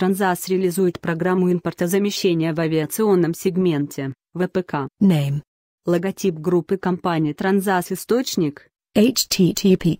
Транзас реализует программу импортозамещения в авиационном сегменте, ВПК. Name. Логотип группы компании Транзас Источник. http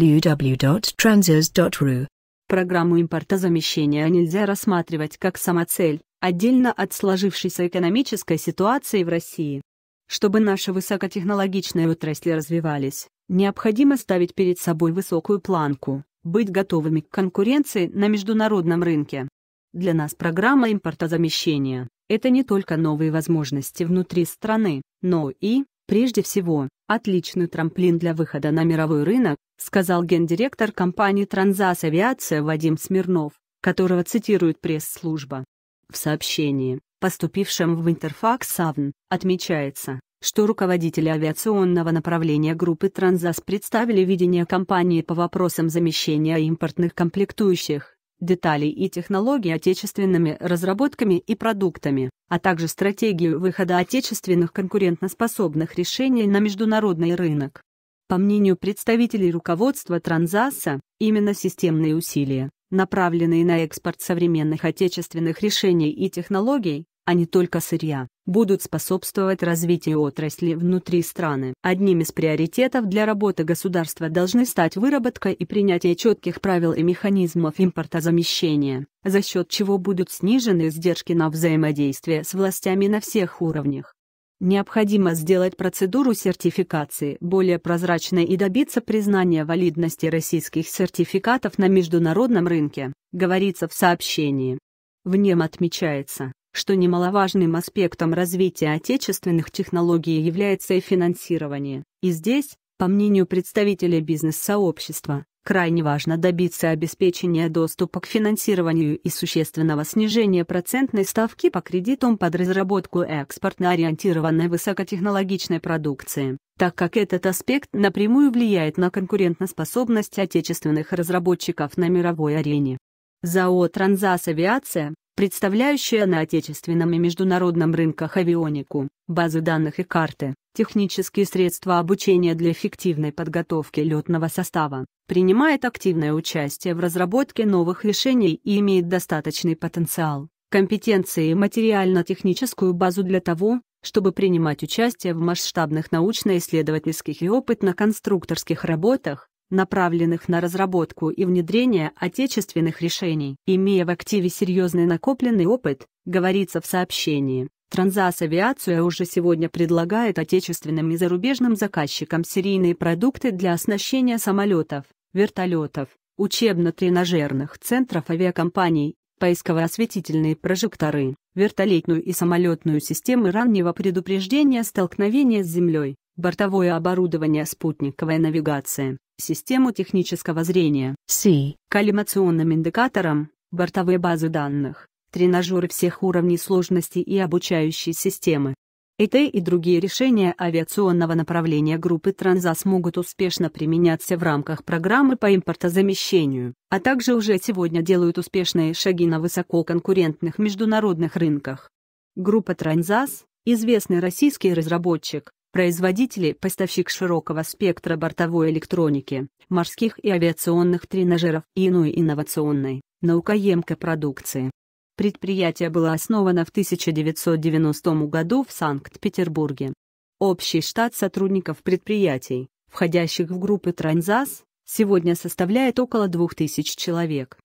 www.transas.ru Программу импортозамещения нельзя рассматривать как самоцель, отдельно от сложившейся экономической ситуации в России. Чтобы наши высокотехнологичные отрасли развивались, необходимо ставить перед собой высокую планку, быть готовыми к конкуренции на международном рынке. Для нас программа импортозамещения – это не только новые возможности внутри страны, но и, прежде всего, отличный трамплин для выхода на мировой рынок, сказал гендиректор компании «Транзас Авиация» Вадим Смирнов, которого цитирует пресс-служба. В сообщении, поступившем в Интерфакс АВН, отмечается, что руководители авиационного направления группы «Транзас» представили видение компании по вопросам замещения импортных комплектующих, деталей и технологий отечественными разработками и продуктами, а также стратегию выхода отечественных конкурентоспособных решений на международный рынок. По мнению представителей руководства «Транзаса», именно системные усилия, направленные на экспорт современных отечественных решений и технологий, а не только сырья, будут способствовать развитию отрасли внутри страны. Одним из приоритетов для работы государства должны стать выработка и принятие четких правил и механизмов импортозамещения, за счет чего будут снижены издержки на взаимодействие с властями на всех уровнях. Необходимо сделать процедуру сертификации более прозрачной и добиться признания валидности российских сертификатов на международном рынке, говорится в сообщении. В нем отмечается, что немаловажным аспектом развития отечественных технологий является и финансирование. И здесь, по мнению представителей бизнес-сообщества, крайне важно добиться обеспечения доступа к финансированию и существенного снижения процентной ставки по кредитам под разработку экспортно-ориентированной высокотехнологичной продукции, так как этот аспект напрямую влияет на конкурентоспособность отечественных разработчиков на мировой арене. ЗАО «Транзас Авиация» представляющая на отечественном и международном рынках авионику, базы данных и карты, технические средства обучения для эффективной подготовки летного состава, принимает активное участие в разработке новых решений и имеет достаточный потенциал, компетенции и материально-техническую базу для того, чтобы принимать участие в масштабных научно-исследовательских и опытно-конструкторских работах, направленных на разработку и внедрение отечественных решений, имея в активе серьезный накопленный опыт, говорится в сообщении. Транзас Авиация уже сегодня предлагает отечественным и зарубежным заказчикам серийные продукты для оснащения самолетов, вертолетов, учебно-тренажерных центров авиакомпаний, поисково-осветительные прожекторы, вертолетную и самолетную системы раннего предупреждения столкновения с землей, бортовое оборудование спутниковой навигации систему технического зрения C, коллимационным индикатором, бортовые базы данных, тренажеры всех уровней сложности и обучающие системы. ЭТ и другие решения авиационного направления группы Транзас могут успешно применяться в рамках программы по импортозамещению, а также уже сегодня делают успешные шаги на высококонкурентных международных рынках. Группа Транзас – известный российский разработчик, производители, поставщик широкого спектра бортовой электроники, морских и авиационных тренажеров и иной инновационной, наукоемкой продукции. Предприятие было основано в 1990 году в Санкт-Петербурге. Общий штат сотрудников предприятий, входящих в группы «Транзас», сегодня составляет около 2000 человек.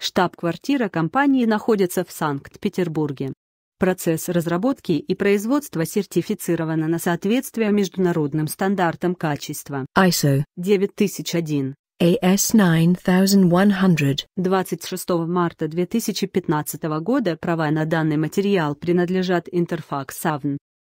Штаб-квартира компании находится в Санкт-Петербурге. Процесс разработки и производства сертифицировано на соответствие международным стандартам качества ISO 9001 AS 9100. 26 марта 2015 года права на данный материал принадлежат Интерфакс Савн.